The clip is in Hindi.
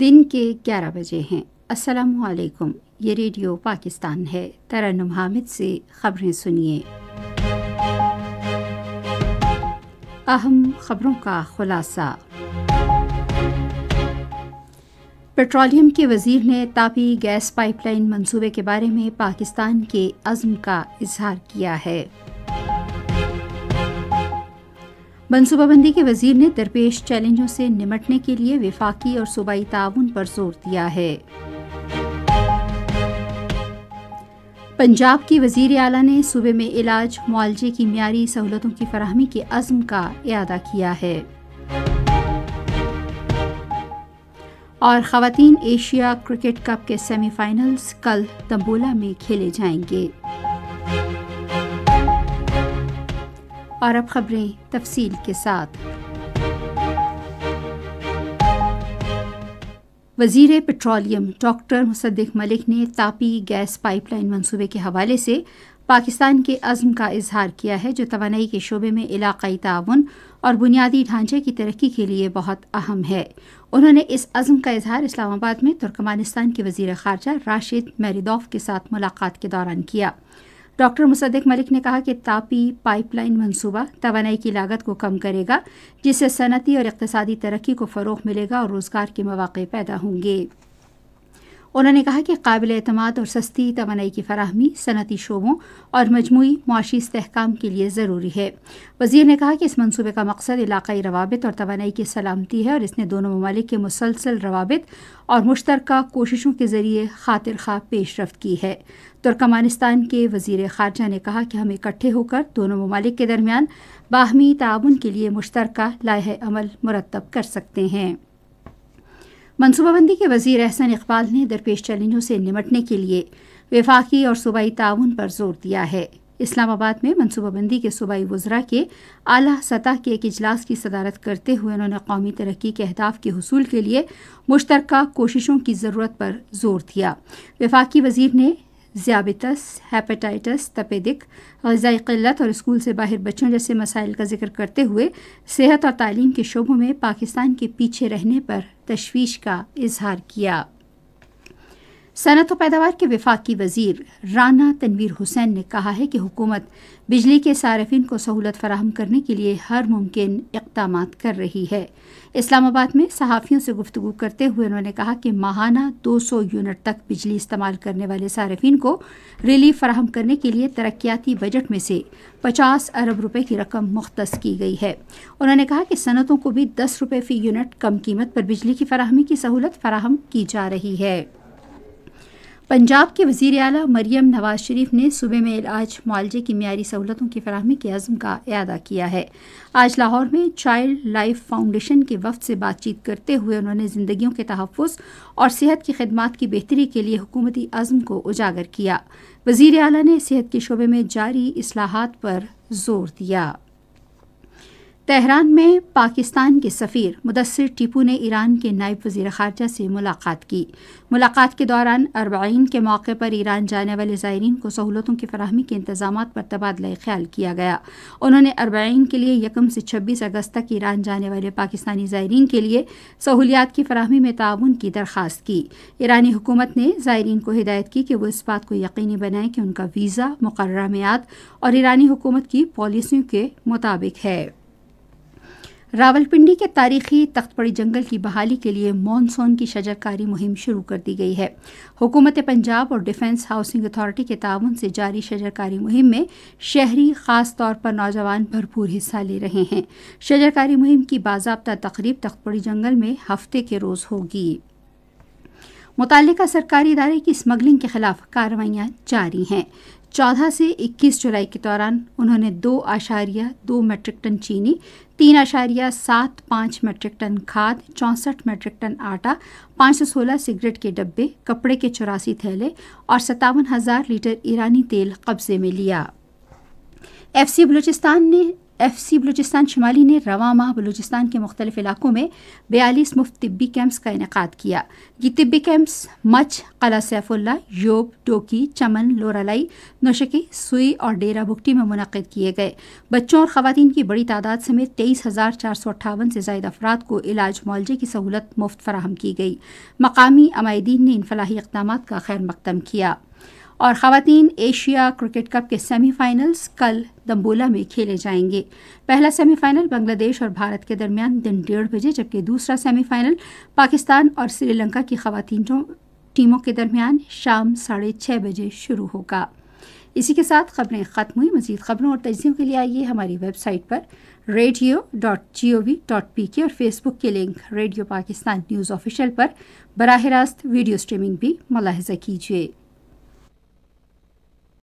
दिन के 11 बजे हैं अस्सलाम वालेकुम ये रेडियो पाकिस्तान है तरन्नुम हामिद से खबरें सुनिए अहम खबरों का खुलासा पेट्रोलियम के वजीर ने तापी गैस पाइपलाइन मंसूबे के बारे में पाकिस्तान के अज़म का इजहार किया है मनसूबाबंदी के वजीर ने दरपेश चैलेंजों से निमटने के लिए विफाकी और सूबाई ताउन पर जोर दिया है पंजाब की वजीर अला ने सूबे में इलाज मुआवजे की मीरी सहूलतों की फरहमी के अज़म का अदा किया है और खातन एशिया क्रिकेट कप के सेमीफाइनल्स कल तंबोला में खेले जाएंगे और अब खबरें तफसील के साथ वजीर पेट्रोलियम डॉक्टर मुसद्दिक मलिक ने तापी गैस पाइपलाइन मंसूबे के हवाले से पाकिस्तान के अज़म का इजहार किया है जो तोानाई के शोबे में इलाकई ताउन और बुनियादी ढांचे की तरक्की के लिए बहुत अहम है उन्होंने इस अज़म का इजहार इस्लामाबाद में तुर्कमानिस्तान के वजीर खारजा राशिद मेरिदोफ के साथ मुलाकात के दौरान किया डॉक्टर मुसद्दिक मलिक ने कहा कि तापी पाइपलाइन मंसूबा तोानाई की लागत को कम करेगा जिससे सनती और इकतदी तरक्की को फ़रोग मिलेगा और रोज़गार के मौाक़े पैदा होंगे उन्होंने कहा कि काबिल अतमाद और सस्ती तोानाई की फरहमी सनती शोबों और मजमू मुआशी इसकाम के लिए ज़रूरी है वजीर ने कहा कि इस मनसूबे का मकसद इलाकई रवाबित और तोानाई की सलामती है और इसने दोनों ममालिक के मुसलसल रवाबित और मुश्तर कोशिशों के ज़रिए खातिर खा पेश रफ्त की है तुर्कमानिस्तान के वजीर खारजा ने कहा कि हम इकट्ठे होकर दोनों ममालिक के दरमियान बाहमी ताउन के लिए मुश्तर लाह अमल मुरतब कर सकते हैं मनसूबाबंदी के वजीर अहसन इकबाल ने दरपेश चैलेंजों से निमटने के लिए विफाकी और सूबाई ताउन पर जोर दिया है इस्लामाबाद में मनसूबाबंदी के सूबाई वज्रा के अली सतह के एक अजलास की सदारत करते हुए उन्होंने कौमी तरक्की के अहदाफ के हसूल के लिए मुश्तरक कोशिशों की ज़रूरत पर जोर दिया विफाकी वजीर ने ज़्याबितस हेपेटाइटस तपेदिक गज़ाई किल्लत और स्कूल से बाहर बच्चों जैसे मसाइल का जिक्र करते हुए सेहत और तालीम के शोबों में पाकिस्तान के पीछे रहने पर तशवीश का इजहार किया सनत व पैदावार के की वजीर राना तनवीर हुसैन ने कहा है कि हुकूमत बिजली के सार्फिन को सहूलत फराहम करने के लिए हर मुमकिन इकदाम कर रही है इस्लामाबाद में सहाफ़ियों से गुफ्तु करते हुए उन्होंने कहा कि माहाना 200 यूनिट तक बिजली इस्तेमाल करने वाले सार्फिन को रिलीफ फराहम करने के लिए तरक्याती बजट में से 50 अरब रुपए की रकम मुख्त की गई है उन्होंने कहा कि सनतों को भी दस रुपये फ़ी यूनिट कम कीमत पर बिजली की फराहमी की सहूलत फराहम की जा रही है पंजाब के वजीर अली मरियम नवाज शरीफ ने सूबे में इलाज मुआवजे की मीरी सहूलतों की फरहमी के अज़म का अदा किया है आज लाहौर में चाइल्ड लाइफ फाउंडेशन के वफद से बातचीत करते हुए उन्होंने ज़िंदगियों के तहफ़ और सेहत की खदमात की बेहतरी के लिए हुकूमती अज़म को उजागर किया वजीर अली ने सेहत के शोबे में जारी असलाहत पर जोर दिया तेहरान में पाकिस्तान के सफ़ीर मुदसर टीपू ने ईरान के नायब वज़ी ख़ारजा से मुलाकात की मुलाकात के दौरान अरबाइन के मौके पर ईरान जाने वाले ज़ायरीन को सहूलतों की फरहमी के इंतजाम पर तबादला ख्याल किया गया उन्होंने अरबाइन के लिए यकम से छब्बीस अगस्त तक ईरान जाने वाले पाकिस्तानी ज़ायरीन के लिए सहूलियात की फरहमी में ताउन की दरखास्त की ईरानी हुकूमत ने ज़ायरीन को हिदायत की कि वह इस बात को यकीनी बनाएं कि उनका वीज़ा मुकर मैद और ईरानी हुकूमत की पॉलिसियों के मुताबिक है रावलपिंडी के तारीखी तख्तपड़ी जंगल की बहाली के लिए मानसून की शजरकारी मुहिम शुरू कर दी गई है हुकूमत पंजाब और डिफेंस हाउसिंग अथॉरिटी के ताउन से जारी शजरकारी मुहिम में शहरी खास तौर पर नौजवान भरपूर हिस्सा ले रहे हैं शजरकारी मुहिम की बाजाबता तकरीब तख्तपड़ी जंगल में हफ्ते के रोज़ होगी मुतल सरकारी इदारे की स्मगलिंग के खिलाफ कार्रवाइयाँ जारी हैं 14 से 21 जुलाई के दौरान उन्होंने दो आशारिया दो मेट्रिक टन चीनी तीन आशारिया सात पाँच मेट्रिक टन खाद चौंसठ मेट्रिक टन आटा 516 सिगरेट के डब्बे कपड़े के चौरासी थैले और सत्तावन हज़ार लीटर ईरानी तेल कब्ज़े में लिया एफसी बलूचिस्तान ने एफ सी बलूचिस्तान शुमाली ने रवा माह बलूचिस्तान के मुख्तलिफ इलाकों में बयालीस मुफ्त तबी कैंप्स का इनका किया ये तिब्बी कैंप्स मच कला सैफुल्ला योब टोकी चमन लोरालाई नौशकी सुई और डेरा भुगटी में मुनद किए गए बच्चों और ख़वान की बड़ी तादाद समेत तेईस हज़ार चार सौ अट्ठावन से जायद अफराद को इलाज मुआवजे की सहूलत मुफ्त फराहम की गई मकामी अमायदीन ने इन फलाही इकदाम का खैर मकदम किया और ख़वान एशिया क्रिकेट कप के सेमीफाइनल्स कल दम्बोला में खेले जाएंगे पहला सेमीफाइनल बांग्लादेश और भारत के दरमियान दिन डेढ़ बजे जबकि दूसरा सेमीफाइनल पाकिस्तान और श्रीलंका की खवतिनों टीमों के दरमियान शाम साढ़े छः बजे शुरू होगा इसी के साथ खबरें ख़त्म हुई मजीद खबरों और तजियों के लिए आइए हमारी वेबसाइट पर radio dot G O V dot P K और फेसबुक के link radio Pakistan news official पर बरह रास्त वीडियो स्ट्रीमिंग भी मुलाजा कीजिए